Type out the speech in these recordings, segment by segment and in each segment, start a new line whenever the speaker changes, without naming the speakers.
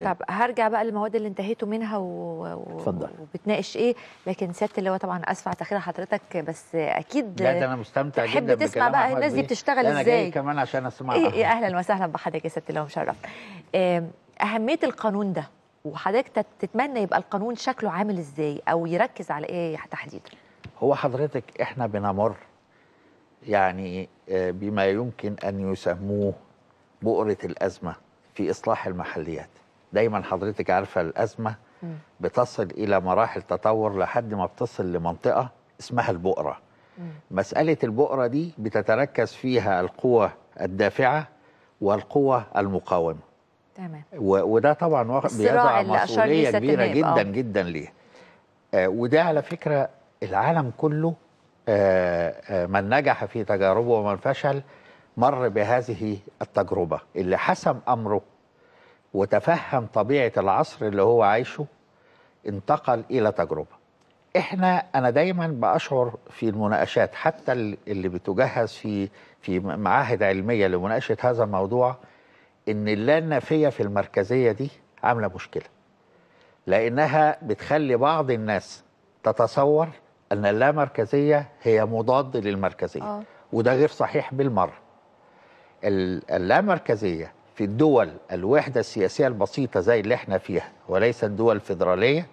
طب إيه. هرجع بقى للمواد اللي انتهيتوا منها و... اتفضل وبتناقش ايه لكن سياده اللواء طبعا اسف على تاخير حضرتك بس اكيد لا ده انا مستمتع جدا بكلامك تسمع بقى الناس دي بتشتغل ازاي انا جاي كمان عشان اسمع إيه, إيه اهلا وسهلا بحضرتك يا سياده اللواء مشرف اهميه القانون ده وحضرتك تتمنى يبقى القانون شكله عامل ازاي او يركز على ايه تحديدا هو حضرتك احنا بنمر يعني آه، بما يمكن ان يسموه بؤره الازمه في اصلاح المحليات دايما حضرتك عارفه الازمه بتصل الى مراحل تطور لحد ما بتصل لمنطقه اسمها البؤره مساله البؤره دي بتتركز فيها القوى الدافعه والقوى المقاومه تمام وده طبعا بيضع مسؤوليه كبيره جدا أوه. جدا ليه آه وده على فكره العالم كله آه آه من نجح في تجاربه ومن فشل مر بهذه التجربه اللي حسم امره وتفهم طبيعة العصر اللي هو عايشه انتقل إلى تجربة احنا انا دايما بشعر في المناقشات حتى اللي بتجهز في في معاهد علميه لمناقشه هذا الموضوع ان اللانافيه في المركزيه دي عامله مشكله لانها بتخلي بعض الناس تتصور ان اللامركزيه هي مضاد للمركزيه آه. وده غير صحيح بالمره اللامركزيه في الدول الوحدة السياسية البسيطة زي اللي احنا فيها وليس الدول الفيدرالية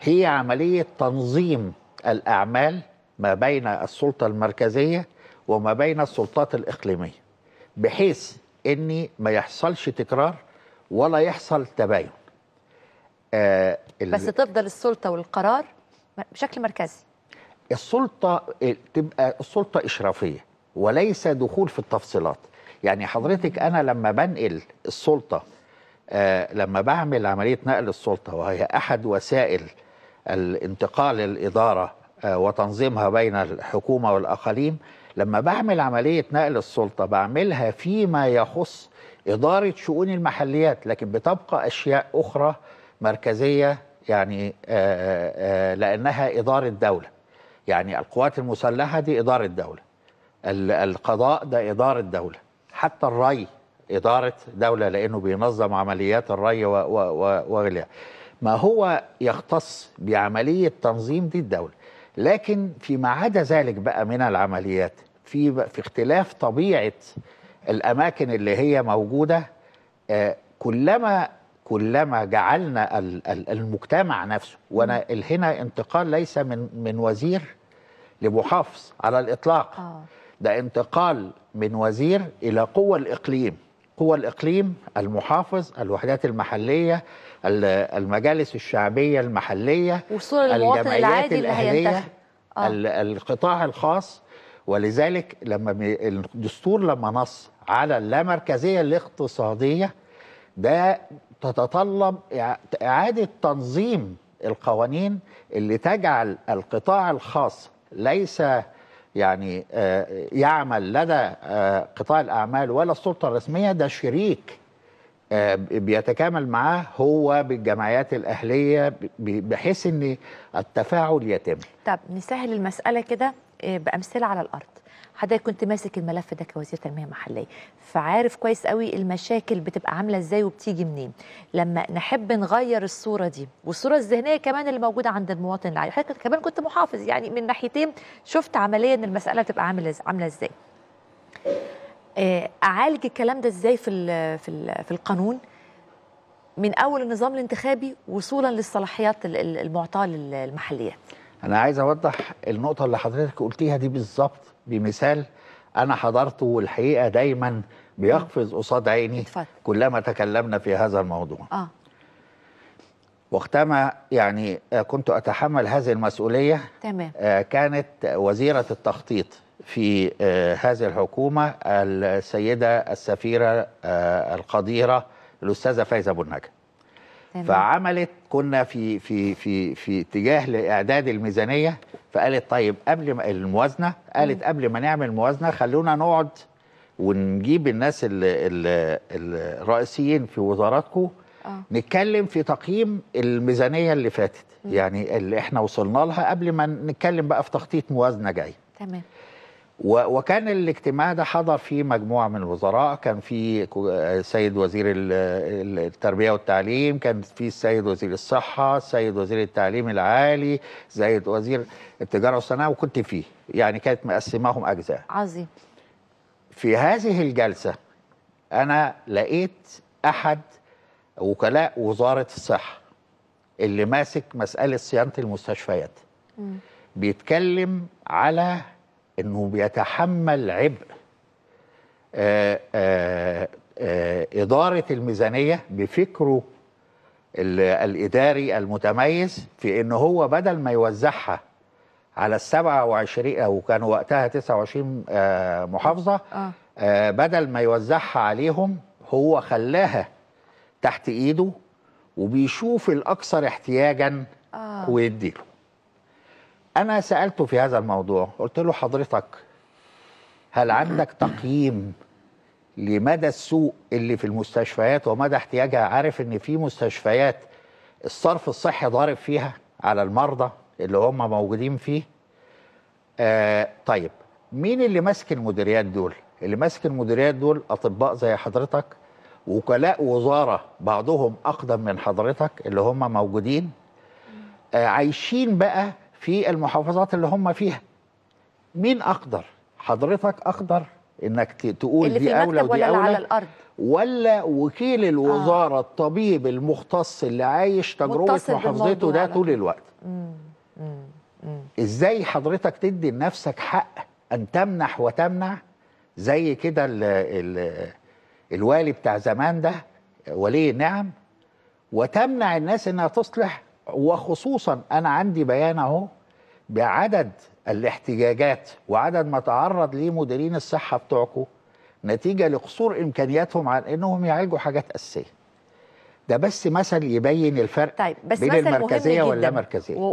هي عملية تنظيم الأعمال ما بين السلطة المركزية وما بين السلطات الإقليمية بحيث أن ما يحصلش تكرار ولا يحصل تباين آه بس تفضل السلطة والقرار بشكل مركزي السلطة تبقى السلطة إشرافية وليس دخول في التفصيلات يعني حضرتك انا لما بنقل السلطه آه لما بعمل عمليه نقل السلطه وهي احد وسائل الانتقال الاداره آه وتنظيمها بين الحكومه والاقاليم لما بعمل عمليه نقل السلطه بعملها فيما يخص اداره شؤون المحليات لكن بتبقى اشياء اخرى مركزيه يعني آآ آه، آآ آه، آه، لانها اداره دوله يعني القوات المسلحه دي اداره دوله القضاء ده اداره دوله حتى الري إدارة دولة لأنه بينظم عمليات الري وغيرها ما هو يختص بعملية تنظيم دي الدولة لكن فيما عدا ذلك بقى من العمليات في في اختلاف طبيعة الأماكن اللي هي موجودة آه، كلما كلما جعلنا المجتمع نفسه وانا هنا انتقال ليس من من وزير لمحافظ على الاطلاق آه. ده انتقال من وزير إلى قوى الإقليم قوى الإقليم المحافظ الوحدات المحلية المجالس الشعبية المحلية وصول المواطن العادي اللي هينتخب آه. القطاع الخاص ولذلك لما الدستور لما نص على اللامركزية الاقتصادية ده تتطلب إعادة تنظيم القوانين اللي تجعل القطاع الخاص ليس يعني آه، يعمل لدى آه، قطاع الأعمال ولا السلطة الرسمية ده شريك آه، بيتكامل معاه هو بالجمعيات الأهلية بحيث أن التفاعل يتم طب نسهل المسألة كده آه، بامثله على الارض حضرتك كنت ماسك الملف ده كوزير تنميه محليه فعارف كويس قوي المشاكل بتبقى عامله ازاي وبتيجي منين لما نحب نغير الصوره دي والصوره الذهنيه كمان اللي موجوده عند المواطن العادي حضرتك كمان كنت محافظ يعني من ناحيتين شفت عمليا المساله بتبقى عامله عامله ازاي آه، اعالج الكلام ده ازاي في الـ في الـ في القانون من اول النظام الانتخابي وصولا للصلاحيات المعطاه للمحليات انا عايز اوضح النقطه اللي حضرتك قلتيها دي بالظبط بمثال انا حضرته والحقيقه دايما بيقفز قصاد عيني اتفضل. كلما تكلمنا في هذا الموضوع اه وقتما يعني آه، كنت اتحمل هذه المسؤوليه تمام آه، كانت وزيره التخطيط في آه، هذه الحكومه السيده السفيره القديره الاستاذه فايزه بنجا تمام. فعملت كنا في في في في اتجاه لاعداد الميزانيه فقالت طيب قبل ما الموازنه قالت قبل ما نعمل موازنه خلونا نقعد ونجيب الناس الـ الـ الرئيسيين في وزاراتكم آه. نتكلم في تقييم الميزانيه اللي فاتت مم. يعني اللي احنا وصلنا لها قبل ما نتكلم بقى في تخطيط موازنه جايه تمام وكان الاجتماع ده حضر فيه مجموعه من الوزراء كان في سيد وزير التربيه والتعليم كان في السيد وزير الصحه السيد وزير التعليم العالي سيد وزير التجاره والصناعه وكنت فيه يعني كانت مقسماهم اجزاء عظيم في هذه الجلسه انا لقيت احد وكلاء وزاره الصحه اللي ماسك مساله صيانه المستشفيات م. بيتكلم على انه بيتحمل عبء آه، آه، آه، إدارة الميزانية بفكره الإداري المتميز في إن هو بدل ما يوزعها على ال 27 أو كان وقتها 29 محافظة آه. بدل ما يوزعها عليهم هو خلاها تحت إيده وبيشوف الأكثر احتياجا آه. ويديله انا سالته في هذا الموضوع قلت له حضرتك هل عندك تقييم لمدى السوق اللي في المستشفيات ومدى احتياجها عارف ان في مستشفيات الصرف الصحي ضارب فيها على المرضى اللي هم موجودين فيه آه طيب مين اللي ماسك المديريات دول اللي ماسك المديريات دول اطباء زي حضرتك وكلاء وزاره بعضهم اقدم من حضرتك اللي هم موجودين آه عايشين بقى في المحافظات اللي هم فيها مين اقدر حضرتك اقدر انك تقول اللي دي اولى ودي ولا اولى على الارض ولا وكيل الوزاره آه. الطبيب المختص اللي عايش تجربه محافظته ده طول الوقت مم. مم. ازاي حضرتك تدي لنفسك حق ان تمنح وتمنع زي كده الوالي بتاع زمان ده ولي النعم وتمنع الناس انها تصلح وخصوصا انا عندي بيان اهو بعدد الاحتجاجات وعدد ما تعرض ليه مديرين الصحه بتوعكم نتيجه لقصور امكانياتهم عن انهم يعالجوا حاجات اساسيه ده بس مثل يبين الفرق طيب بس بين المركزيه واللامركزيه مركزيه